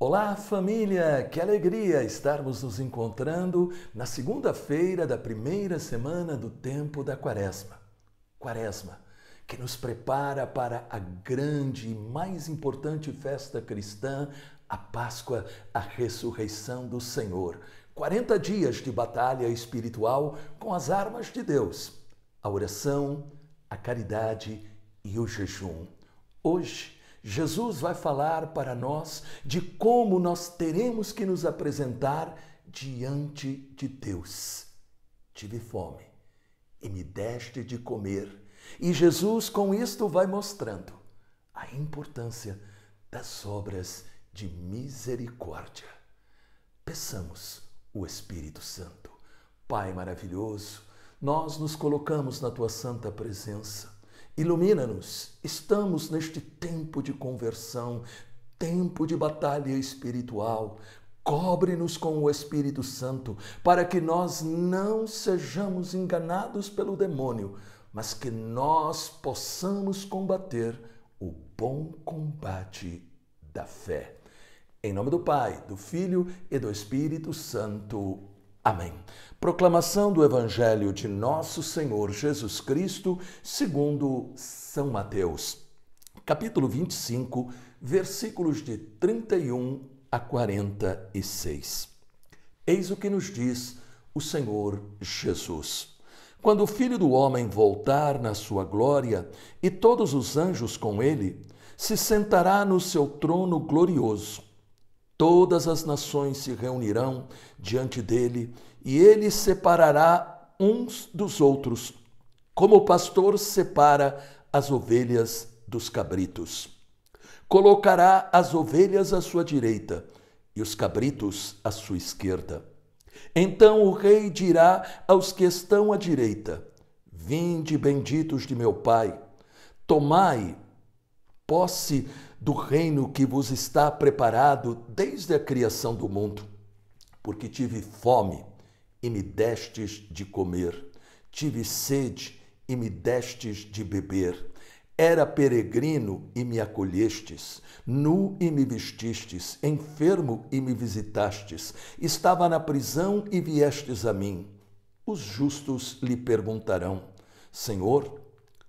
Olá, família! Que alegria estarmos nos encontrando na segunda-feira da primeira semana do tempo da Quaresma. Quaresma, que nos prepara para a grande e mais importante festa cristã, a Páscoa, a ressurreição do Senhor. 40 dias de batalha espiritual com as armas de Deus, a oração, a caridade e o jejum. Hoje, Jesus vai falar para nós de como nós teremos que nos apresentar diante de Deus. Tive fome e me deste de comer. E Jesus, com isto, vai mostrando a importância das obras de misericórdia. Peçamos o Espírito Santo. Pai maravilhoso, nós nos colocamos na tua santa presença Ilumina-nos. Estamos neste tempo de conversão, tempo de batalha espiritual. Cobre-nos com o Espírito Santo para que nós não sejamos enganados pelo demônio, mas que nós possamos combater o bom combate da fé. Em nome do Pai, do Filho e do Espírito Santo. Amém. Proclamação do Evangelho de Nosso Senhor Jesus Cristo, segundo São Mateus, capítulo 25, versículos de 31 a 46. Eis o que nos diz o Senhor Jesus. Quando o Filho do Homem voltar na sua glória e todos os anjos com ele, se sentará no seu trono glorioso Todas as nações se reunirão diante dele e ele separará uns dos outros, como o pastor separa as ovelhas dos cabritos. Colocará as ovelhas à sua direita e os cabritos à sua esquerda. Então o rei dirá aos que estão à direita: Vinde, benditos de meu pai, tomai posse do reino que vos está preparado desde a criação do mundo. Porque tive fome e me destes de comer, tive sede e me destes de beber. Era peregrino e me acolhestes, nu e me vestistes, enfermo e me visitastes, estava na prisão e viestes a mim. Os justos lhe perguntarão: Senhor,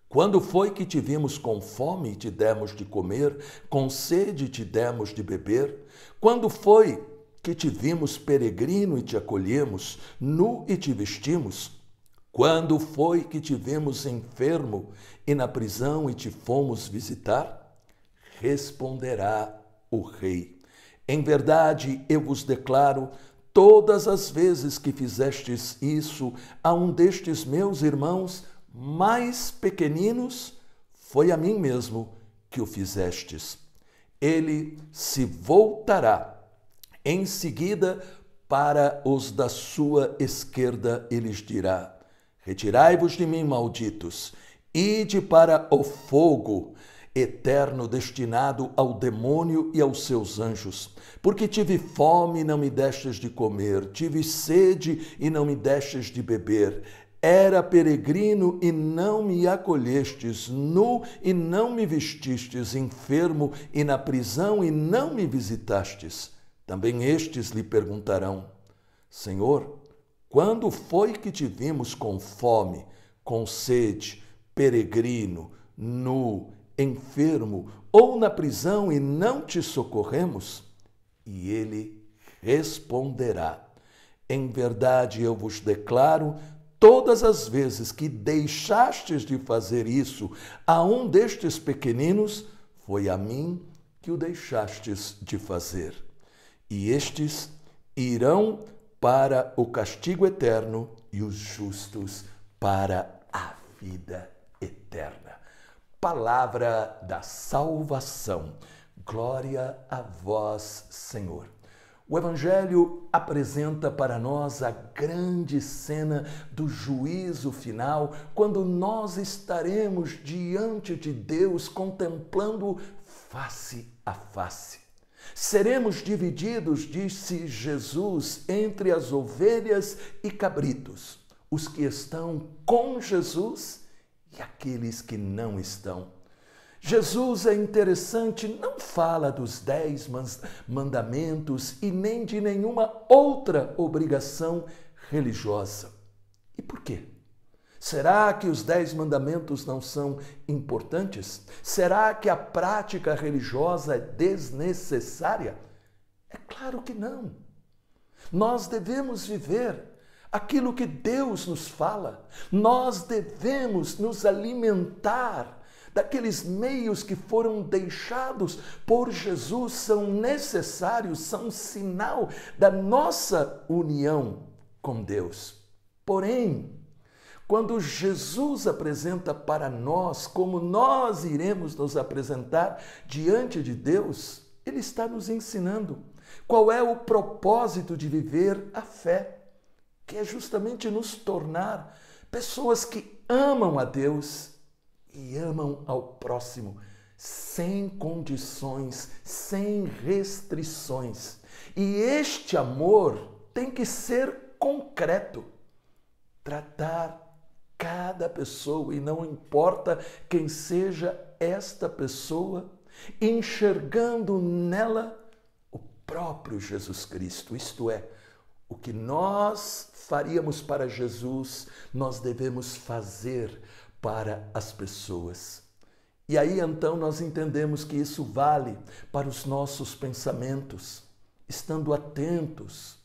quando foi que te vimos com fome e te demos de comer, com sede e te demos de beber? Quando foi que te vimos peregrino e te acolhemos, nu e te vestimos? Quando foi que te vimos enfermo e na prisão e te fomos visitar? Responderá o Rei. Em verdade, eu vos declaro, todas as vezes que fizestes isso a um destes meus irmãos, mais pequeninos, foi a mim mesmo que o fizestes. Ele se voltará em seguida para os da sua esquerda e lhes dirá: Retirai-vos de mim, malditos, ide para o fogo eterno destinado ao demônio e aos seus anjos. Porque tive fome e não me destes de comer, tive sede e não me destes de beber, era peregrino e não me acolhestes, nu e não me vestistes, enfermo e na prisão e não me visitastes. Também estes lhe perguntarão: Senhor, quando foi que te vimos com fome, com sede, peregrino, nu, enfermo ou na prisão e não te socorremos? E ele responderá: Em verdade eu vos declaro, Todas as vezes que deixastes de fazer isso a um destes pequeninos, foi a mim que o deixastes de fazer. E estes irão para o castigo eterno e os justos para a vida eterna. Palavra da salvação. Glória a vós, Senhor. O Evangelho apresenta para nós a grande cena do juízo final, quando nós estaremos diante de Deus contemplando face a face. Seremos divididos, disse Jesus, entre as ovelhas e cabritos, os que estão com Jesus e aqueles que não estão. Jesus é interessante, não fala dos dez mandamentos e nem de nenhuma outra obrigação religiosa. E por quê? Será que os dez mandamentos não são importantes? Será que a prática religiosa é desnecessária? É claro que não. Nós devemos viver aquilo que Deus nos fala, nós devemos nos alimentar daqueles meios que foram deixados por Jesus são necessários, são sinal da nossa união com Deus. Porém, quando Jesus apresenta para nós como nós iremos nos apresentar diante de Deus, ele está nos ensinando qual é o propósito de viver a fé, que é justamente nos tornar pessoas que amam a Deus e amam ao próximo sem condições, sem restrições. E este amor tem que ser concreto. Tratar cada pessoa, e não importa quem seja esta pessoa, enxergando nela o próprio Jesus Cristo, isto é, o que nós faríamos para Jesus, nós devemos fazer para as pessoas. E aí então nós entendemos que isso vale para os nossos pensamentos, estando atentos,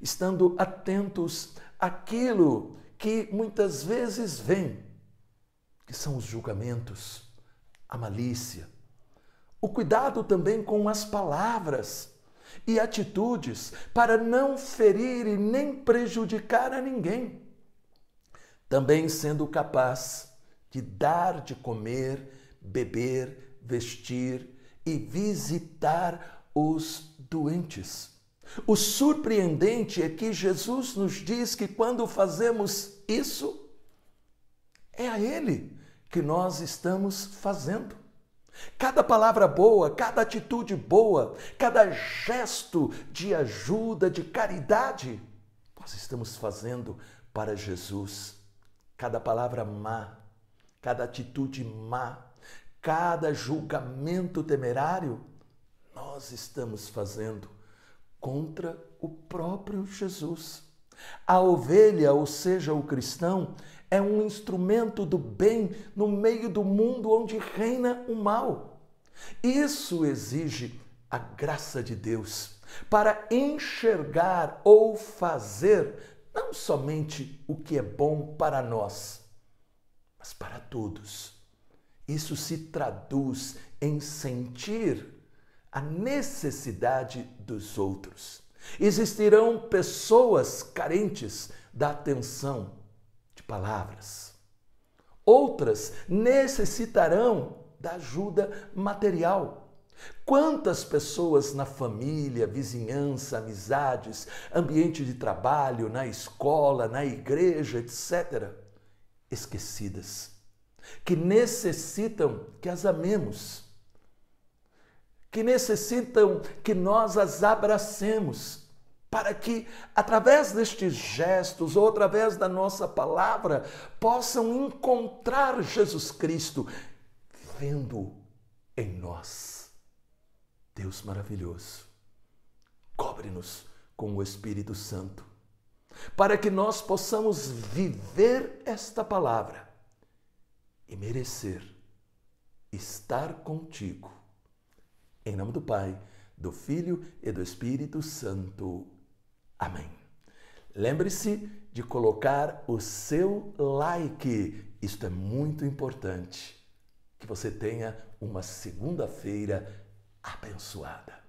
estando atentos àquilo que muitas vezes vem, que são os julgamentos, a malícia, o cuidado também com as palavras e atitudes para não ferir e nem prejudicar a ninguém também sendo capaz de dar de comer, beber, vestir e visitar os doentes. O surpreendente é que Jesus nos diz que quando fazemos isso, é a Ele que nós estamos fazendo. Cada palavra boa, cada atitude boa, cada gesto de ajuda, de caridade, nós estamos fazendo para Jesus cada palavra má, cada atitude má, cada julgamento temerário, nós estamos fazendo contra o próprio Jesus. A ovelha, ou seja, o cristão, é um instrumento do bem no meio do mundo onde reina o mal. Isso exige a graça de Deus para enxergar ou fazer não somente o que é bom para nós, mas para todos. Isso se traduz em sentir a necessidade dos outros. Existirão pessoas carentes da atenção de palavras. Outras necessitarão da ajuda material Quantas pessoas na família, vizinhança, amizades, ambiente de trabalho, na escola, na igreja, etc., esquecidas, que necessitam que as amemos, que necessitam que nós as abracemos para que, através destes gestos ou através da nossa palavra, possam encontrar Jesus Cristo, vendo em nós. Deus maravilhoso, cobre-nos com o Espírito Santo, para que nós possamos viver esta palavra e merecer estar contigo. Em nome do Pai, do Filho e do Espírito Santo. Amém. Lembre-se de colocar o seu like, isto é muito importante. Que você tenha uma segunda-feira abençoada.